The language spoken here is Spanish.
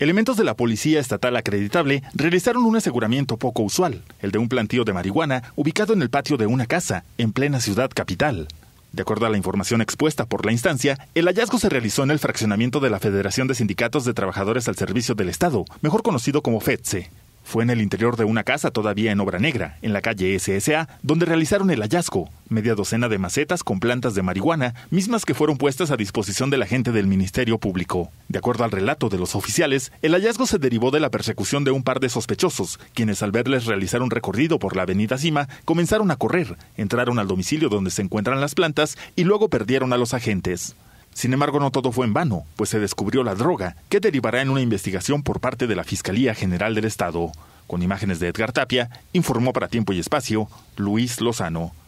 Elementos de la Policía Estatal acreditable realizaron un aseguramiento poco usual, el de un plantío de marihuana ubicado en el patio de una casa, en plena ciudad capital. De acuerdo a la información expuesta por la instancia, el hallazgo se realizó en el fraccionamiento de la Federación de Sindicatos de Trabajadores al Servicio del Estado, mejor conocido como FETSE. Fue en el interior de una casa todavía en obra negra, en la calle SSA, donde realizaron el hallazgo, media docena de macetas con plantas de marihuana, mismas que fueron puestas a disposición de la gente del Ministerio Público. De acuerdo al relato de los oficiales, el hallazgo se derivó de la persecución de un par de sospechosos, quienes al verles realizar un recorrido por la avenida Cima, comenzaron a correr, entraron al domicilio donde se encuentran las plantas y luego perdieron a los agentes. Sin embargo, no todo fue en vano, pues se descubrió la droga, que derivará en una investigación por parte de la Fiscalía General del Estado. Con imágenes de Edgar Tapia, informó para Tiempo y Espacio Luis Lozano.